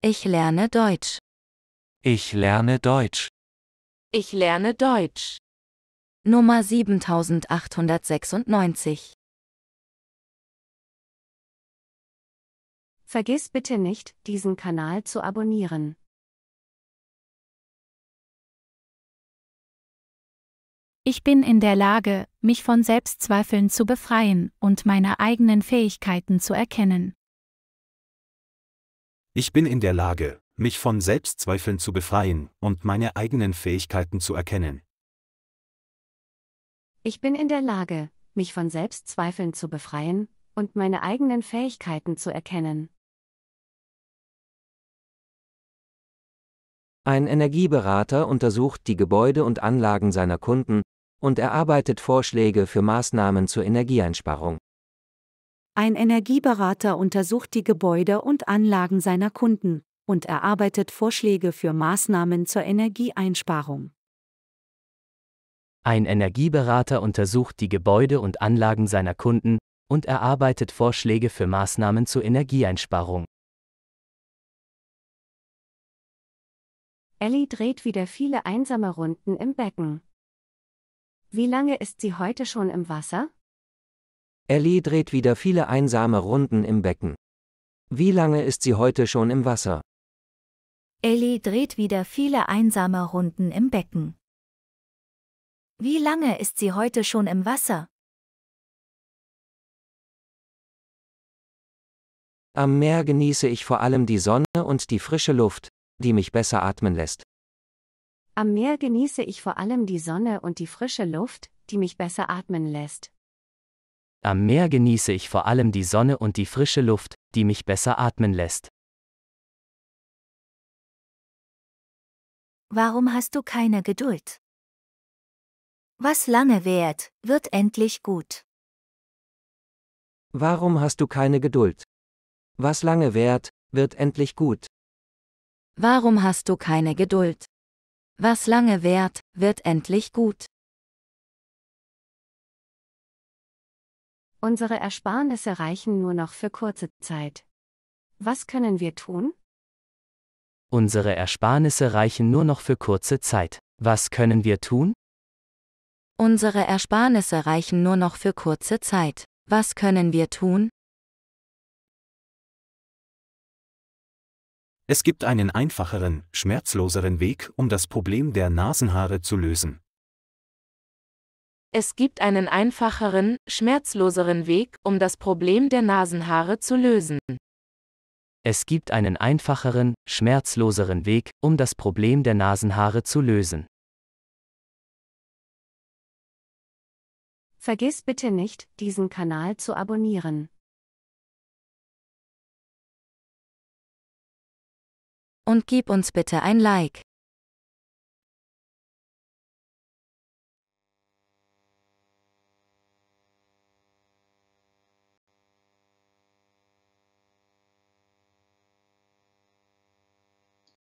Ich lerne Deutsch. Ich lerne Deutsch. Ich lerne Deutsch. Nummer 7896. Vergiss bitte nicht, diesen Kanal zu abonnieren. Ich bin in der Lage, mich von Selbstzweifeln zu befreien und meine eigenen Fähigkeiten zu erkennen. Ich bin in der Lage, mich von Selbstzweifeln zu befreien und meine eigenen Fähigkeiten zu erkennen. Ich bin in der Lage, mich von Selbstzweifeln zu befreien und meine eigenen Fähigkeiten zu erkennen. Ein Energieberater untersucht die Gebäude und Anlagen seiner Kunden und erarbeitet Vorschläge für Maßnahmen zur Energieeinsparung. Ein Energieberater untersucht die Gebäude und Anlagen seiner Kunden und erarbeitet Vorschläge für Maßnahmen zur Energieeinsparung. Ein Energieberater untersucht die Gebäude und Anlagen seiner Kunden und erarbeitet Vorschläge für Maßnahmen zur Energieeinsparung. Ellie dreht wieder viele einsame Runden im Becken. Wie lange ist sie heute schon im Wasser? Ellie dreht wieder viele einsame Runden im Becken. Wie lange ist sie heute schon im Wasser? Ellie dreht wieder viele einsame Runden im Becken. Wie lange ist sie heute schon im Wasser? Am Meer genieße ich vor allem die Sonne und die frische Luft, die mich besser atmen lässt. Am Meer genieße ich vor allem die Sonne und die frische Luft, die mich besser atmen lässt. Am Meer genieße ich vor allem die Sonne und die frische Luft, die mich besser atmen lässt. Warum hast du keine Geduld? Was lange währt, wird endlich gut. Warum hast du keine Geduld? Was lange währt, wird endlich gut. Warum hast du keine Geduld? Was lange währt, wird endlich gut. Unsere Ersparnisse reichen nur noch für kurze Zeit. Was können wir tun? Unsere Ersparnisse reichen nur noch für kurze Zeit. Was können wir tun? Unsere Ersparnisse reichen nur noch für kurze Zeit. Was können wir tun? Es gibt einen einfacheren, schmerzloseren Weg, um das Problem der Nasenhaare zu lösen. Es gibt einen einfacheren, schmerzloseren Weg, um das Problem der Nasenhaare zu lösen. Es gibt einen einfacheren, schmerzloseren Weg, um das Problem der Nasenhaare zu lösen. Vergiss bitte nicht, diesen Kanal zu abonnieren. Und gib uns bitte ein Like.